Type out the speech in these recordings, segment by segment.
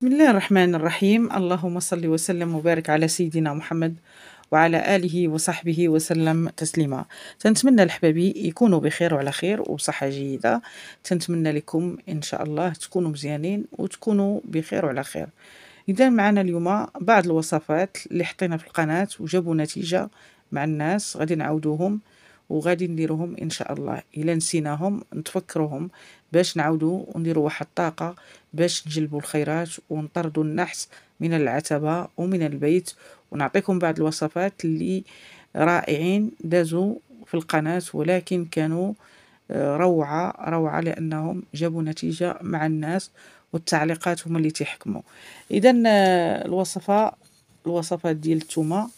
بسم الله الرحمن الرحيم اللهم صل وسلم وبارك على سيدنا محمد وعلى آله وصحبه وسلم تسليما تنتمنى الحبابي يكونوا بخير وعلى خير وصحة جيدة تنتمنى لكم إن شاء الله تكونوا مزيانين وتكونوا بخير وعلى خير إذا معنا اليوم بعض الوصفات اللي حطينا في القناة وجابوا نتيجة مع الناس غادي نعاودوهم وغادي نديروهم ان شاء الله الا نسيناهم نتفكروهم باش نعاودو ونديرو واحد الطاقه باش نجلبوا الخيرات ونطردوا النحس من العتبه ومن البيت ونعطيكم بعض الوصفات اللي رائعين دازوا في القناه ولكن كانوا آه، روعه روعه لانهم جابوا نتيجه مع الناس والتعليقات هما اللي تحكموا اذا آه، الوصفه الوصفه ديال التومه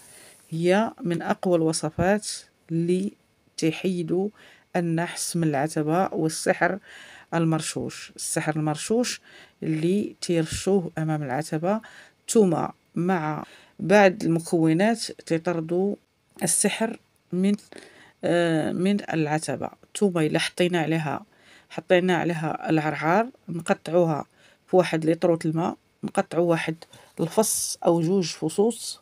هي من اقوى الوصفات اللي تحيدوا النحس من العتبة والسحر المرشوش السحر المرشوش اللي تيرشوه أمام العتبة ثم مع بعض المكونات تطردوا السحر من آه، من العتبة ثم إلا حطينا عليها حطينا عليها العرعار نقطعوها في واحد ليطرة الماء نقطعو واحد الفص أو جوج فصوص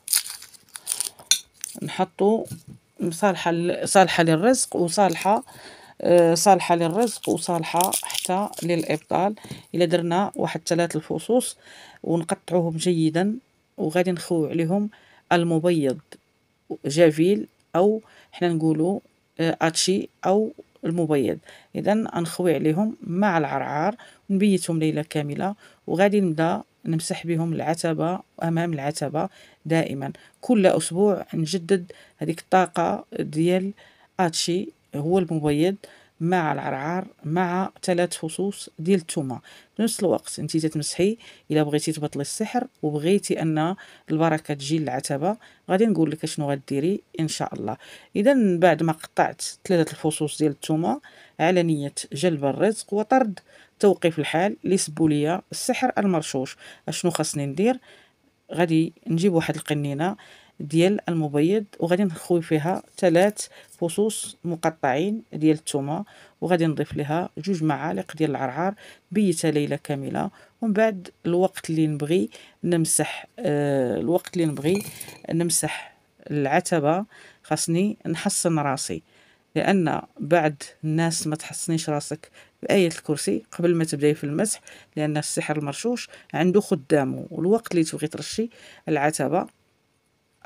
نحطو صالحة صالحة للرزق وصالحة آه، صالحة للرزق وصالحة حتى للإبطال إلا درنا واحد ثلاث الفصوص ونقطعوهم جيدا وغادي نخوي عليهم المبيض جافيل أو حنا نقولوا آه، أتشي أو المبيض إذا نخوي عليهم مع العرعار ونبيتهم ليلة كاملة وغادي نبدا نمسح بهم العتبة أمام العتبة دائما كل أسبوع نجدد هذيك الطاقة ديال أتشي هو المبيض مع العرعار مع ثلاث فصوص ديال الثومه في نفس الوقت انت تتمسحي الا بغيتي تبطلي السحر وبغيتي ان البركه تجي للعتبه غادي نقول لك شنو غديري ان شاء الله اذا بعد ما قطعت ثلاثه الفصوص ديال الثومه على نيه جلب الرزق وطرد توقيف الحال لسبوليه ليا السحر المرشوش اشنو خاصني ندير غادي نجيب واحد القنينه ديال المبيض وغادي نخوي فيها ثلاث فصوص مقطعين ديال الثومه وغادي نضيف لها جوج معالق ديال العرعار بيتها ليله كامله ومن بعد الوقت اللي نبغي نمسح آه الوقت اللي نبغي نمسح العتبه خاصني نحصن راسي لان بعد الناس ما تحصنيش راسك بآية الكرسي قبل ما تبداي في المسح لأن السحر المرشوش عنده خدامه والوقت اللي تبغي ترشي العتبة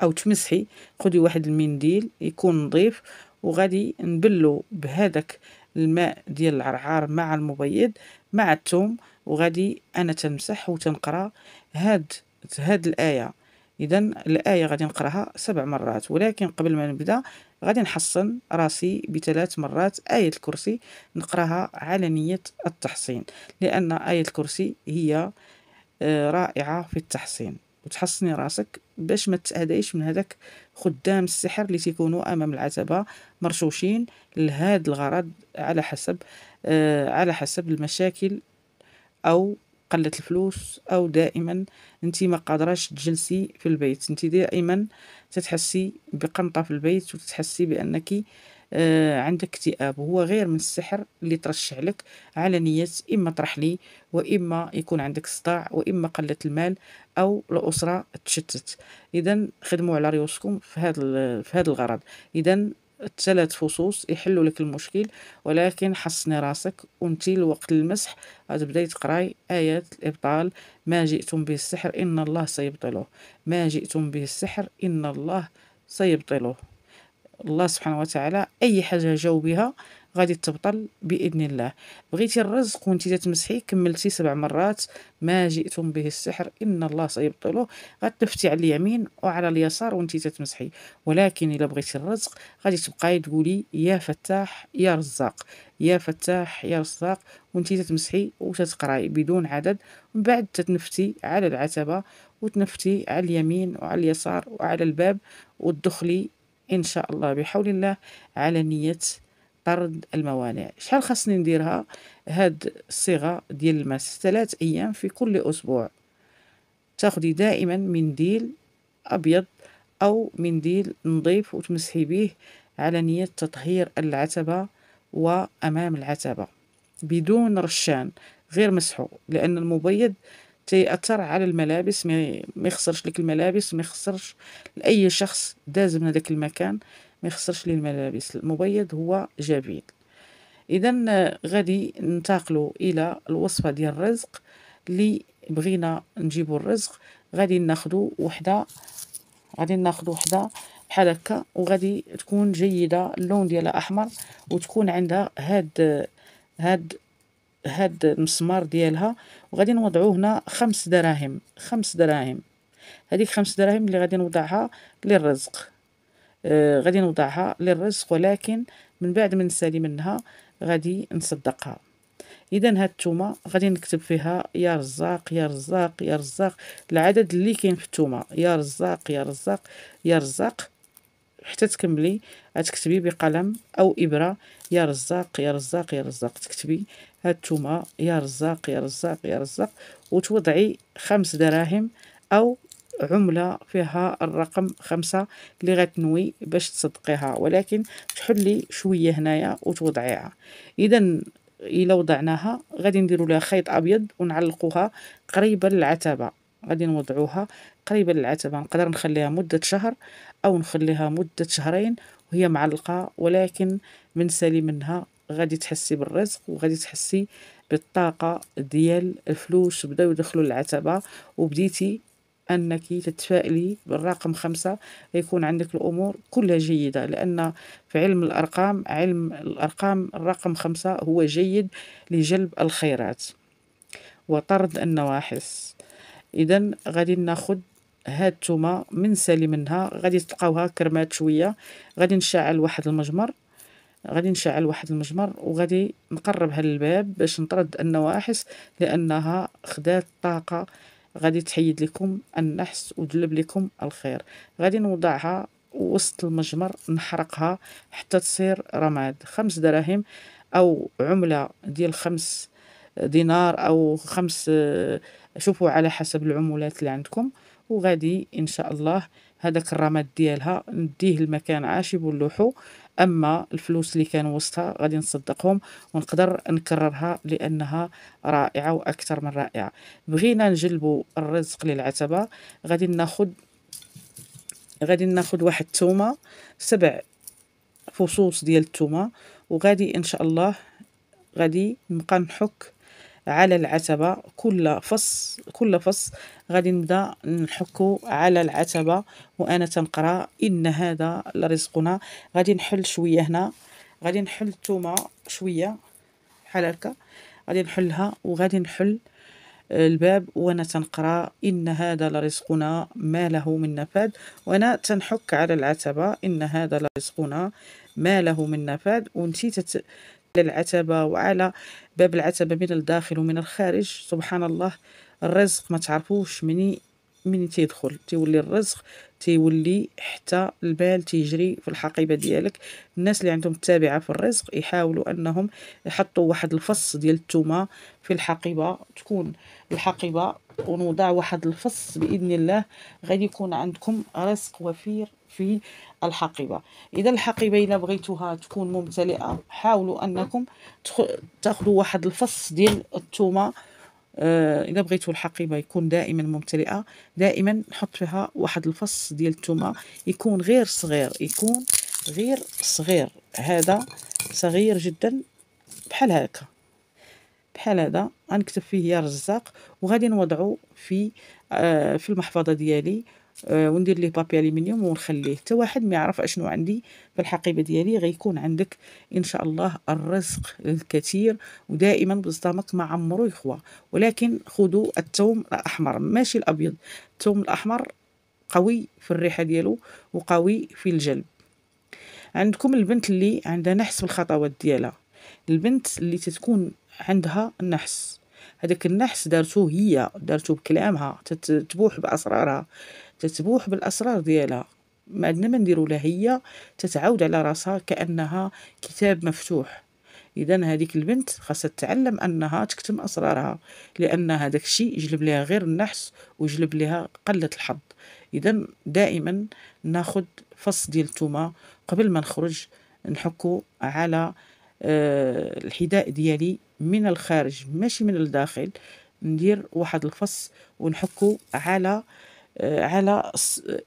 أو تمسحي خدي واحد المنديل يكون نظيف وغادي نبلو بهذاك الماء ديال العرعار مع المبيض مع الثوم وغادي انا تنمسح وتنقرا هاد هاد الايه اذا الايه غادي نقراها سبع مرات ولكن قبل ما نبدا غادي نحصن راسي بثلاث مرات آية الكرسي نقراها على نية التحصين لأن آية الكرسي هي آه، رائعة في التحصين وتحصني راسك باش ما تتهدايش من هذاك خدام السحر اللي تيكونوا امام العتبه مرشوشين لهذا الغرض على حسب آه على حسب المشاكل او قلت الفلوس او دائما انت ما قادراش تجلسي في البيت انت دائما تتحسي بقنطه في البيت وتتحسي بانك آه، عندك اكتئاب وهو غير من السحر اللي ترشح لك على نية إما ترحلي وإما يكون عندك صداع وإما قلة المال أو الأسرة تشتت إذا خدموا على ريوسكم في هذا في هذا الغرض إذا ثلاث فصوص يحلوا لك المشكل ولكن حصني راسك وانتي لوقت المسح غتبداي تقراي ايات الابطال ما جئتم به السحر ان الله سيبطله ما جئتم به السحر ان الله سيبطله الله سبحانه وتعالى اي حاجه جاوبها بها غادي تبطل باذن الله بغيتي الرزق وانت تمسحي كملتي سبع مرات ما جئتم به السحر ان الله سيبطله غتلفتي على اليمين وعلى اليسار وانت تتمسحي ولكن الا بغيتي الرزق غادي تبقاي تقولي يا فتاح يا رزاق يا فتاح يا رزاق وانت تتمسحي وتتقراي بدون عدد من بعد تتنفتي على العتبه وتنفتي على اليمين وعلى اليسار وعلى الباب وتدخلي ان شاء الله بحول الله على نيه طرد الموانع شحال خاصني نديرها هاد الصيغه ديال المس ثلاث ايام في كل اسبوع تاخدي دائما منديل ابيض او منديل نظيف وتمسحي به على نيه تطهير العتبه وامام العتبه بدون رشان غير مسحو لان المبيض تيأثر على الملابس ما يخسرش لك الملابس ما يخسرش لاي شخص داز من هذاك المكان ما يخسرش لي الملابس المبيض هو جميل اذا غادي ننتقلوا الى الوصفه ديال الرزق اللي بغينا نجيبوا الرزق غادي ناخذوا وحده غادي ناخذوا وحده بحال هكا وغادي تكون جيده اللون ديالها احمر وتكون عندها هاد هاد هاد المسمار ديالها وغادي نوضعوه هنا خمس دراهم خمس دراهم هذيك خمس دراهم اللي غادي نوضعها للرزق آه، غادي نوضعها للرزق ولكن من بعد ما نسالي منها غادي نصدقها اذا هاد التومه غادي نكتب فيها يا رزاق يا رزاق يا رزاق العدد اللي كاين في التومه يا رزاق يا رزاق يا رزاق حتى تكملي تكتبي بقلم او ابره يا رزاق يا رزاق يا رزاق تكتبي هاد التومه يا رزاق يا رزاق يا رزاق وتوضعي خمس دراهم او عملة فيها الرقم خمسة اللي غتنوي باش تصدقيها ولكن تحلي شوية هنايا وتوضعيها إذا إلا وضعناها غادي نديرو لها خيط أبيض ونعلقوها قريبة للعتبة غادي نوضعوها قريبة للعتبة نقدر نخليها مدة شهر أو نخليها مدة شهرين وهي معلقة ولكن من سالي منها غادي تحسي بالرزق وغادي تحسي بالطاقة ديال الفلوس بداو يدخلوا العتبة وبديتي أنك تتفائلي بالرقم خمسة يكون عندك الأمور كلها جيدة لأن في علم الأرقام علم الأرقام الرقم خمسة هو جيد لجلب الخيرات وطرد النواحس إذا غادي ناخد هاد التومة من سالي منها غادي تلقاوها كرمات شوية غادي نشعل واحد المجمر غادي نشعل واحد المجمر وغادي نقربها للباب باش نطرد النواحس لأنها خدات طاقة غادي تحيد لكم النحس وتجلب لكم الخير غادي نوضعها وسط المجمر نحرقها حتى تصير رماد خمس دراهم او عمله ديال خمس دينار او خمس شوفوا على حسب العمولات اللي عندكم وغادي ان شاء الله هذاك الرماد ديالها نديه المكان عاشب ونلوحو اما الفلوس اللي كان وسطها غادي نصدقهم ونقدر نكررها لانها رائعه واكثر من رائعه بغينا نجلبوا الرزق للعتبه غادي ناخد غادي ناخد واحد الثومه سبع فصوص ديال الثومه وغادي ان شاء الله غادي نبقى نحك على العتبة كل فص كل فص غادي نبدا نحكو على العتبة وانا تنقرا ان هذا لرزقنا غادي نحل شوية هنا غادي نحل الثومة شوية بحال هكا غادي نحلها وغادي نحل الباب وانا تنقرا ان هذا لرزقنا ما له من نفاد وانا تنحك على العتبه ان هذا لرزقنا ما له من نفاد وانت العتبة وعلى باب العتبة من الداخل ومن الخارج سبحان الله الرزق ما تعرفوش مني من تيدخل تيولي الرزق تيولي حتى البال تيجري في الحقيبه ديالك الناس اللي عندهم التابعه في الرزق يحاولوا انهم يحطوا واحد الفص ديال التومه في الحقيبه تكون الحقيبه ونوضع واحد الفص باذن الله غادي يكون عندكم رزق وفير في الحقيبة إذا الحقيبة إلا بغيتوها تكون ممتلئة حاولوا أنكم تاخذوا واحد الفص ديال الثومة إلا آه، بغيتوا الحقيبة يكون دائما ممتلئة دائما نحط فيها واحد الفص ديال الثومة يكون غير صغير يكون غير صغير هذا صغير جدا بحال هكا بحال هذا غنكتب فيه يا رزاق وغادي نوضعه في آه في المحفظه ديالي آه، وندير ليه بابي الومنيوم ونخليه حتى واحد ما يعرف اشنو عندي في الحقيبه ديالي غيكون عندك ان شاء الله الرزق الكثير ودائما بالصدمك ما عمرو يخوى ولكن خذوا الثوم الاحمر ماشي الابيض الثوم الاحمر قوي في الريحه ديالو وقوي في الجلب عندكم البنت اللي عندها نحس بالخطوات ديالها البنت اللي تتكون عندها النحس هذاك النحس دارته هي دارته بكلامها تتبوح باسرارها تتبوح بالأسرار ديالها ما عندنا ما نديرو لها هي تتعاود على راسها كأنها كتاب مفتوح اذا هذيك البنت خاصها تتعلم انها تكتم اسرارها لان هذاك الشيء يجلب لها غير النحس ويجلب لها قله الحظ اذا دائما ناخد فص ديال التومه قبل ما نخرج نحكو على آه، الحذاء ديالي من الخارج ماشي من الداخل ندير واحد الفص ونحكو على آه، على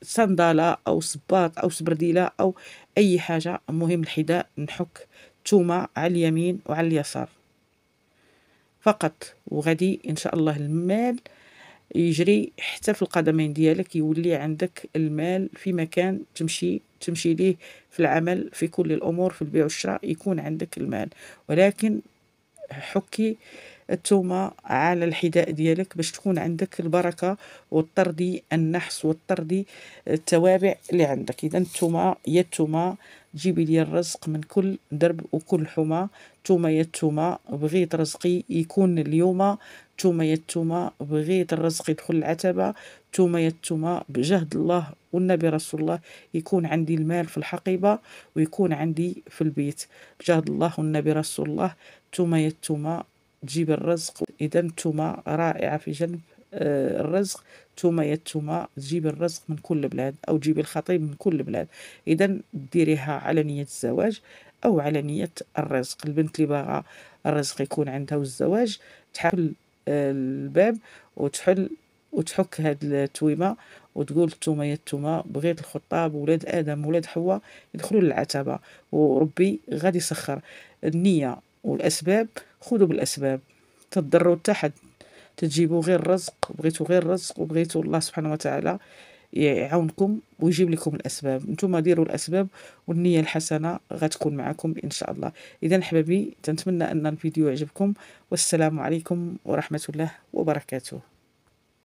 صندالة أو صباط أو سبرديلة أو أي حاجة المهم الحذاء نحك تومة على اليمين وعلى اليسار فقط وغادي إن شاء الله المال يجري حتى في القدمين ديالك يولي عندك المال في مكان تمشي تمشي ليه في العمل في كل الأمور في البيع والشراء يكون عندك المال ولكن حكي التومة على الحذاء ديالك باش تكون عندك البركة والطردي النحس والطردي التوابع اللي عندك إذا التومة يا التومة جيبي لي الرزق من كل درب وكل حمى تومة يا التومة بغيت رزقي يكون اليوم تومة يا التومة بغيت الرزق يدخل العتبة تومة يا التومة بجهد الله والنبي رسول الله يكون عندي المال في الحقيبة ويكون عندي في البيت بجهد الله والنبي رسول الله تومة يا التومة تجيب الرزق اذا نتوما رائعه في جلب آه، الرزق نتوما يا نتوما تجيبي الرزق من كل بلاد او تجيب الخطيب من كل بلاد اذا ديريها على نيه الزواج او على نيه الرزق البنت اللي باغا الرزق يكون عندها والزواج تحل آه، الباب وتحل وتحك هاد التويمه وتقول توما يا توما بغيت الخطاب ولاد ادم ولاد حواء يدخلوا للعتبه وربي غادي يسخر النيه والأسباب خذوا بالأسباب تضروا حتى حد تجيبوا غير رزق بغيتوا غير رزق وبغيتوا الله سبحانه وتعالى يعاونكم ويجيب لكم الاسباب نتوما ديروا الاسباب والنيه الحسنه غتكون معكم ان شاء الله اذا حبابي تنتمنى ان الفيديو يعجبكم والسلام عليكم ورحمه الله وبركاته